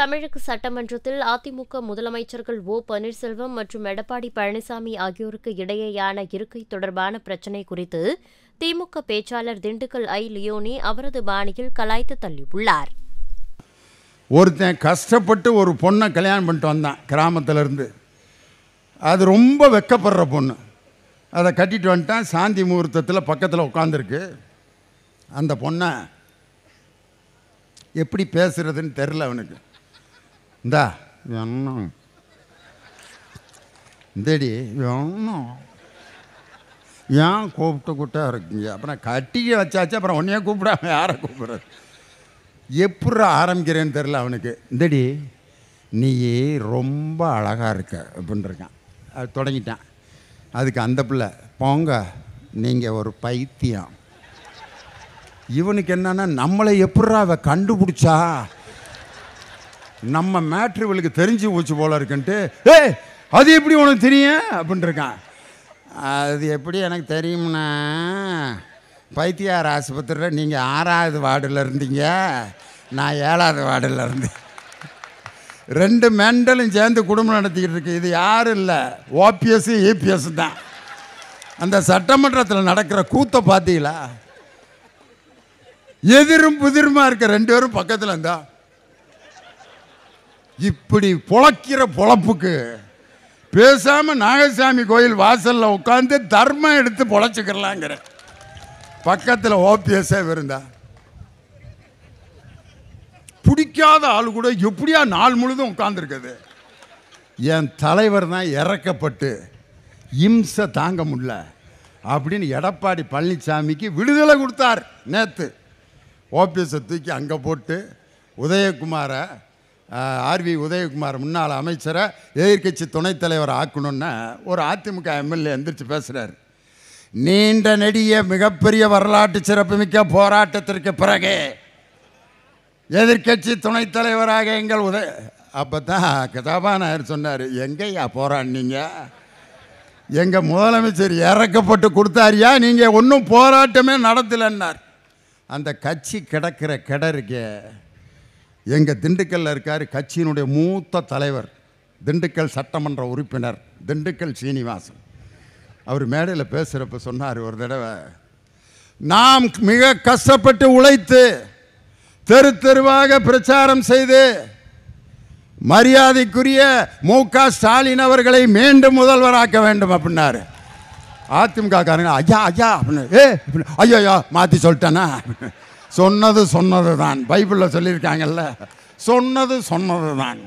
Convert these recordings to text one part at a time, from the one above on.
தமிழக சட்டமன்றத்தில் அதிமுக முதலமைச்சர்கள் ஓ பன்னீர்செல்வம் மற்றும் எடப்பாடி பழனிசாமி ஆகியோருக்கு இடையேயான இருக்கை தொடர்பான பிரச்சினை குறித்து திமுக பேச்சாளர் திண்டுக்கல் ஐ லியோனி அவரது பாணியில் கலாய்த்து தள்ளியுள்ளார் ஒருத்தன் கஷ்டப்பட்டு ஒரு பொண்ணை கல்யாணம் பண்ணிட்டு வந்தான் கிராமத்திலேருந்து அது ரொம்ப வெக்கப்படுற பொண்ணு அதை கட்டிட்டு வந்துட்டான் சாந்தி முகூர்த்தத்தில் பக்கத்தில் உட்காந்துருக்கு அந்த பொண்ணை எப்படி பேசுகிறதுன்னு தெரில அவனுக்கு இந்தா வேணும் இந்தடி வேணும் ஏன் கூப்பிட்டு கூப்பிட்டா இருக்குங்க அப்புறம் கட்டிக்க வச்சாச்சு அப்புறம் உன்னையே கூப்பிடாம யாரை கூப்பிட்றது எப்படி ஆரம்பிக்கிறேன்னு தெரில அவனுக்கு இந்தடி நீ ரொம்ப அழகாக இருக்க அப்படின்னு இருக்கான் அது தொடங்கிட்டான் அதுக்கு அந்த பிள்ளை போங்க நீங்கள் ஒரு பைத்தியம் இவனுக்கு என்னென்னா நம்மளை எப்பட்றா அவ கண்டுபிடிச்சா நம்ம மேட்ரு இவளுக்கு தெரிஞ்சு போச்சு போல இருக்குன்ட்டு ஏ அது எப்படி உனக்கு தெரியும் அப்படின்ட்டுருக்கான் அது எப்படி எனக்கு தெரியும்னா பைத்தியார் ஆஸ்பத்திரியில் நீங்கள் ஆறாவது வார்டில் இருந்தீங்க நான் ஏழாவது வார்டில் இருந்தேன் ரெண்டு மெண்டலும் சேர்ந்து குடும்பம் நடத்திக்கிட்டு இருக்கு இது யாரும் இல்லை ஓபிஎஸ் ஏபிஎஸ் தான் அந்த சட்டமன்றத்தில் நடக்கிற கூத்தை பார்த்தீங்களா எதிரும் புதிருமா இருக்க ரெண்டு பேரும் பக்கத்தில் இருந்தால் இப்படி புழக்கிற பொழப்புக்கு பேசாமல் நாகசாமி கோயில் வாசலில் உட்காந்து தர்மம் எடுத்து பொழைச்சிக்கிறலாங்கிற பக்கத்தில் ஓபிஎஸ்ஸே இருந்தா பிடிக்காத ஆள் கூட எப்படியா நாள் முழுதும் உட்காந்துருக்குது என் தலைவர் தான் இறக்கப்பட்டு இம்சை தாங்க முடியல அப்படின்னு எடப்பாடி பழனிசாமிக்கு விடுதலை கொடுத்தார் நேற்று ஓபிஎஸ்ஸை தூக்கி அங்கே போட்டு உதயகுமாரை ஆர்வி உதயகுமார் முன்னாள் அமைச்சரை எதிர்கட்சி துணைத் தலைவர் ஆக்கணும்னா ஒரு அதிமுக எம்எல்ஏ எந்திரிச்சு பேசுகிறார் நீண்ட நெடிய மிகப்பெரிய வரலாற்று சிறப்புமிக்க போராட்டத்திற்கு பிறகு எதிர்கட்சி துணைத் தலைவராக எங்கள் உதய அப்போ தான் கதாபாநாயர் சொன்னார் எங்கேயா போராடினீங்க எங்கள் முதலமைச்சர் இறக்கப்பட்டு கொடுத்தாரியா நீங்கள் ஒன்றும் போராட்டமே நடத்தலைன்னார் அந்த கட்சி கிடக்கிற கிடருக்கே எங்கள் திண்டுக்கல்லில் இருக்கார் கட்சியினுடைய மூத்த தலைவர் திண்டுக்கல் சட்டமன்ற உறுப்பினர் திண்டுக்கல் சீனிவாசன் அவர் மேடையில் பேசுகிறப்ப சொன்னார் ஒரு தடவை நாம் மிக கஷ்டப்பட்டு உழைத்து தெரு தெருவாக பிரச்சாரம் செய்து மரியாதைக்குரிய மு க ஸ்டாலின் அவர்களை மீண்டும் முதல்வராக்க வேண்டும் அப்படின்னாரு அதிமுக காரங்க ஐயா ஐயா அப்படின்னு ஏ ஐயோ ஐயா மாற்றி சொல்லிட்டானா சொன்னது சொன்னது தான் பைபிளில் சொல்லியிருக்காங்கல்ல சொன்னது சொன்னது தான்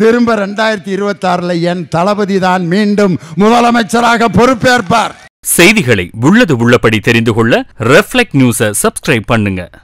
திரும்ப ரெண்டாயிரத்தி இருபத்தாறில் என் தளபதி தான் மீண்டும் முதலமைச்சராக பொறுப்பேற்பார் செய்திகளை உள்ளது உள்ளபடி தெரிந்து கொள்ள ரெஃப்ளெக்ட் நியூஸை சப்ஸ்கிரைப் பண்ணுங்க